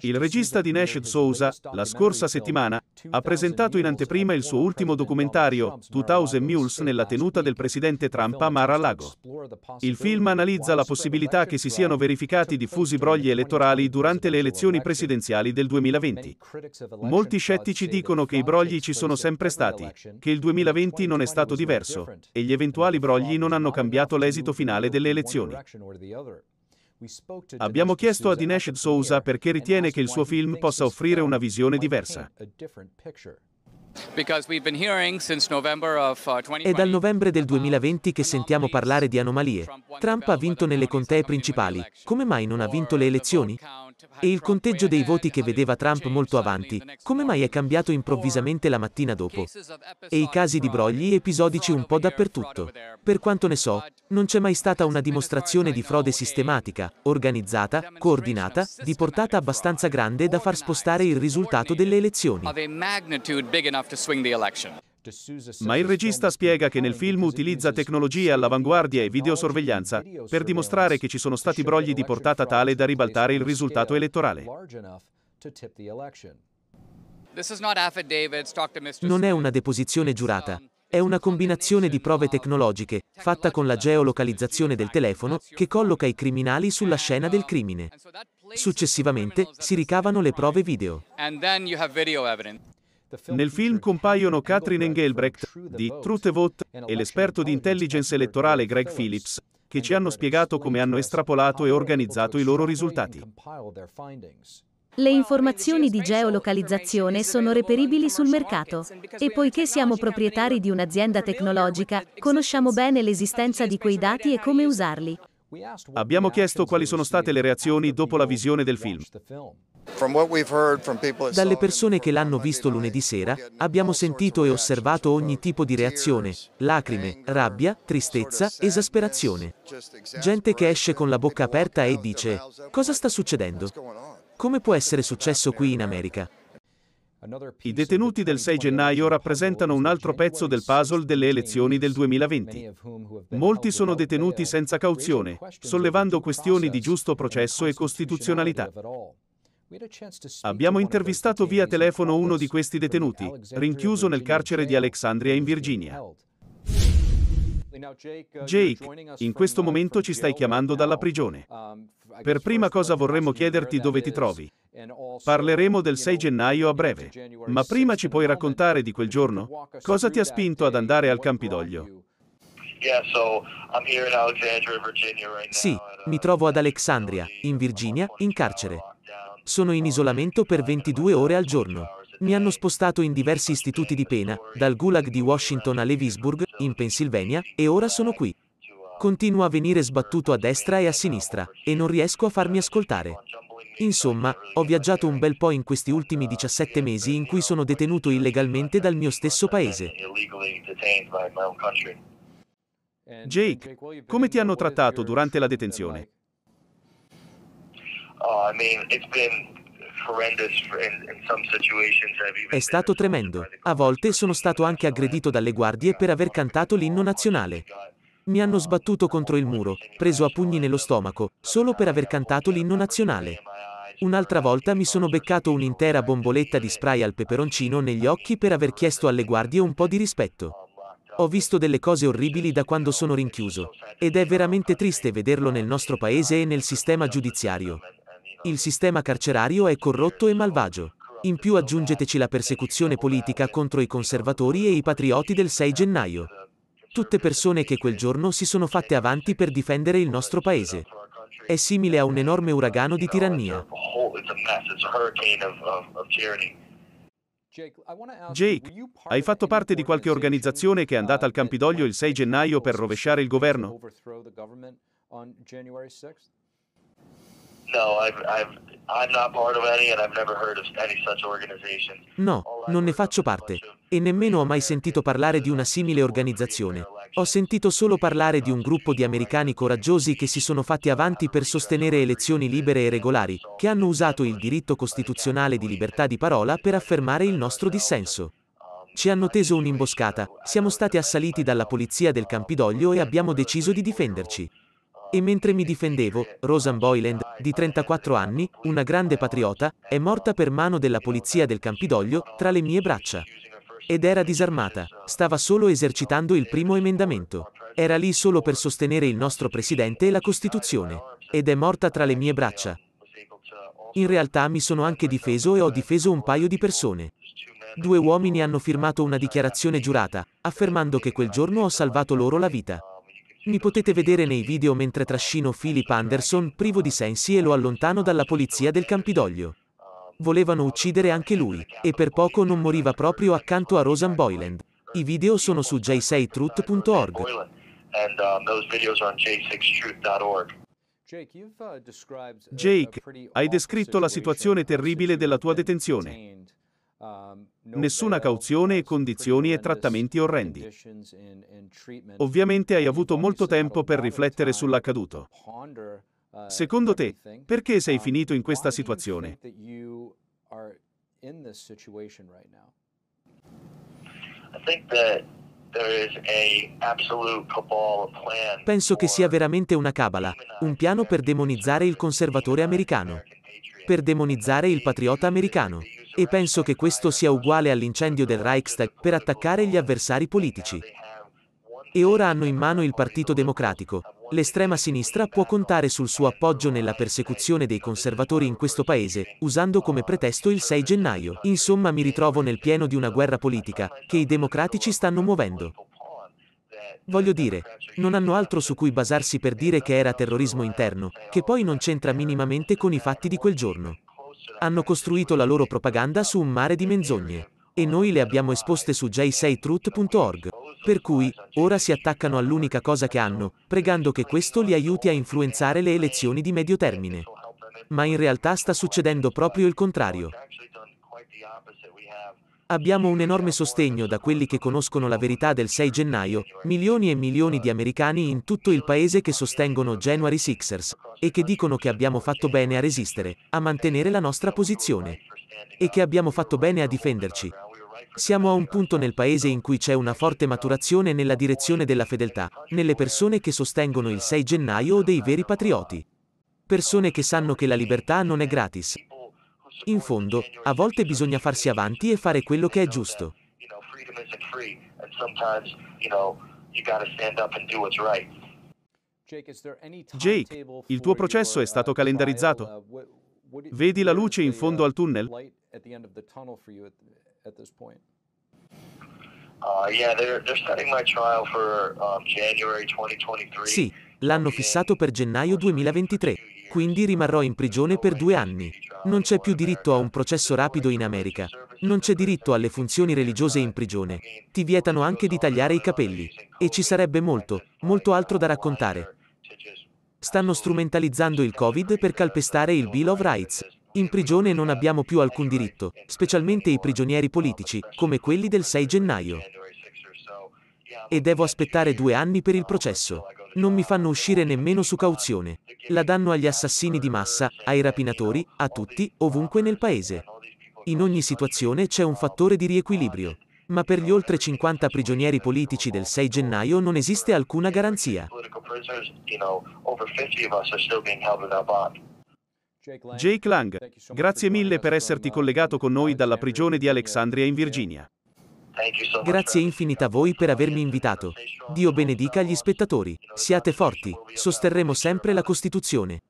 Il regista Dinesh D'Souza, la scorsa settimana, ha presentato in anteprima il suo ultimo documentario, 2000 Mules nella tenuta del presidente Trump a Mar-a-Lago. Il film analizza la possibilità che si siano verificati diffusi brogli elettorali durante le elezioni presidenziali del 2020. Molti scettici dicono che i brogli ci sono sempre stati, che il 2020 non è stato diverso, e gli eventuali brogli non hanno cambiato l'esito finale delle elezioni. Abbiamo chiesto a Dinesh D'Souza perché ritiene che il suo film possa offrire una visione diversa. Uh, È dal novembre del 2020 che sentiamo parlare di anomalie. Trump ha vinto nelle contee principali. Come mai non ha vinto le elezioni? E il conteggio dei voti che vedeva Trump molto avanti, come mai è cambiato improvvisamente la mattina dopo? E i casi di brogli episodici un po' dappertutto. Per quanto ne so, non c'è mai stata una dimostrazione di frode sistematica, organizzata, coordinata, di portata abbastanza grande da far spostare il risultato delle elezioni. Ma il regista spiega che nel film utilizza tecnologie all'avanguardia e videosorveglianza per dimostrare che ci sono stati brogli di portata tale da ribaltare il risultato elettorale. Non è una deposizione giurata, um, è una combinazione di prove um, tecnologiche, fatta con la geolocalizzazione del telefono, che colloca i criminali sulla scena del um, crimine. Successivamente si ricavano le prove video. Nel film compaiono Katrin Engelbrecht di Truth Vote e l'esperto di intelligence elettorale Greg Phillips, che ci hanno spiegato come hanno estrapolato e organizzato i loro risultati. Le informazioni di geolocalizzazione sono reperibili sul mercato e poiché siamo proprietari di un'azienda tecnologica, conosciamo bene l'esistenza di quei dati e come usarli. Abbiamo chiesto quali sono state le reazioni dopo la visione del film. Dalle persone che l'hanno visto lunedì sera, abbiamo sentito e osservato ogni tipo di reazione, lacrime, uh, rabbia, tristezza, esasperazione. Gente che esce con la bocca aperta e dice, cosa sta succedendo? Come può essere successo qui in America? I detenuti del 6 gennaio rappresentano un altro pezzo del puzzle delle elezioni del 2020. Molti sono detenuti senza cauzione, sollevando questioni di giusto processo e costituzionalità. Abbiamo intervistato via telefono uno di questi detenuti, rinchiuso nel carcere di Alexandria in Virginia. Jake, uh, in questo uh, momento ci stai chiamando dalla prigione. Um, per prima cosa vorremmo chiederti dove ti trovi. Parleremo del 6 gennaio a breve. Ma prima ci puoi raccontare di quel giorno? Cosa ti ha spinto ad andare al Campidoglio? Sì, uh, mi trovo ad Alexandria, in Virginia, in carcere. Sono in isolamento per 22 ore al giorno. Mi hanno spostato in diversi istituti di pena, dal Gulag di Washington a Lewisburg, in Pennsylvania, e ora sono qui. Continuo a venire sbattuto a destra e a sinistra, e non riesco a farmi ascoltare. Insomma, ho viaggiato un bel po' in questi ultimi 17 mesi in cui sono detenuto illegalmente dal mio stesso paese. Jake, come ti hanno trattato durante la detenzione? Uh, è stato tremendo. A volte sono stato anche aggredito dalle guardie per aver cantato l'inno nazionale. Mi hanno sbattuto contro il muro, preso a pugni nello stomaco, solo per aver cantato l'inno nazionale. Un'altra volta mi sono beccato un'intera bomboletta di spray al peperoncino negli occhi per aver chiesto alle guardie un po' di rispetto. Ho visto delle cose orribili da quando sono rinchiuso, ed è veramente triste vederlo nel nostro paese e nel sistema giudiziario. Il sistema carcerario è corrotto e malvagio. In più aggiungeteci la persecuzione politica contro i conservatori e i patrioti del 6 gennaio. Tutte persone che quel giorno si sono fatte avanti per difendere il nostro paese. È simile a un enorme uragano di tirannia. Jake, hai fatto parte di qualche organizzazione che è andata al Campidoglio il 6 gennaio per rovesciare il governo? No, I've, I've, No, non ne faccio parte e nemmeno ho mai sentito parlare di una simile organizzazione. Ho sentito solo parlare di un gruppo di americani coraggiosi che si sono fatti avanti per sostenere elezioni libere e regolari, che hanno usato il diritto costituzionale di libertà di parola per affermare il nostro dissenso. Ci hanno teso un'imboscata, siamo stati assaliti dalla polizia del Campidoglio e abbiamo deciso di difenderci. E mentre mi difendevo, Rosan Boyland, di 34 anni, una grande patriota, è morta per mano della polizia del Campidoglio, tra le mie braccia. Ed era disarmata, stava solo esercitando il primo emendamento. Era lì solo per sostenere il nostro presidente e la Costituzione. Ed è morta tra le mie braccia. In realtà mi sono anche difeso e ho difeso un paio di persone. Due uomini hanno firmato una dichiarazione giurata, affermando che quel giorno ho salvato loro la vita. Mi potete vedere nei video mentre trascino Philip Anderson privo di sensi e lo allontano dalla polizia del Campidoglio. Volevano uccidere anche lui, e per poco non moriva proprio accanto a Rosan Boyland. I video sono su j6truth.org. Um, Jake, uh, hai descritto la situazione terribile della tua detenzione. Um, Nessuna cauzione e condizioni e trattamenti orrendi. Ovviamente hai avuto molto tempo per riflettere sull'accaduto. Uh, Secondo te, perché sei um, finito in questa situazione? Penso che sia veramente una cabala, un piano per demonizzare il conservatore americano, per demonizzare il patriota americano. E penso che questo sia uguale all'incendio del Reichstag per attaccare gli avversari politici. E ora hanno in mano il Partito Democratico. L'estrema sinistra può contare sul suo appoggio nella persecuzione dei conservatori in questo paese, usando come pretesto il 6 gennaio. Insomma mi ritrovo nel pieno di una guerra politica, che i democratici stanno muovendo. Voglio dire, non hanno altro su cui basarsi per dire che era terrorismo interno, che poi non c'entra minimamente con i fatti di quel giorno. Hanno costruito la loro propaganda su un mare di menzogne. E noi le abbiamo esposte su j6truth.org. Per cui, ora si attaccano all'unica cosa che hanno, pregando che questo li aiuti a influenzare le elezioni di medio termine. Ma in realtà sta succedendo proprio il contrario. Abbiamo un enorme sostegno da quelli che conoscono la verità del 6 gennaio, milioni e milioni di americani in tutto il paese che sostengono January Sixers, e che dicono che abbiamo fatto bene a resistere, a mantenere la nostra posizione, e che abbiamo fatto bene a difenderci. Siamo a un punto nel paese in cui c'è una forte maturazione nella direzione della fedeltà, nelle persone che sostengono il 6 gennaio o dei veri patrioti. Persone che sanno che la libertà non è gratis, in fondo, a volte bisogna farsi avanti e fare quello che è giusto. Jake, il tuo processo è stato calendarizzato. Vedi la luce in fondo al tunnel? Uh, um, sì, l'hanno fissato per gennaio 2023. Quindi rimarrò in prigione per due anni. Non c'è più diritto a un processo rapido in America. Non c'è diritto alle funzioni religiose in prigione. Ti vietano anche di tagliare i capelli. E ci sarebbe molto, molto altro da raccontare. Stanno strumentalizzando il Covid per calpestare il Bill of Rights. In prigione non abbiamo più alcun diritto, specialmente i prigionieri politici, come quelli del 6 gennaio. E devo aspettare due anni per il processo non mi fanno uscire nemmeno su cauzione. La danno agli assassini di massa, ai rapinatori, a tutti, ovunque nel paese. In ogni situazione c'è un fattore di riequilibrio. Ma per gli oltre 50 prigionieri politici del 6 gennaio non esiste alcuna garanzia. Jake Lang, grazie mille per esserti collegato con noi dalla prigione di Alexandria in Virginia. Grazie infinita a voi per avermi invitato. Dio benedica gli spettatori. Siate forti, sosterremo sempre la Costituzione.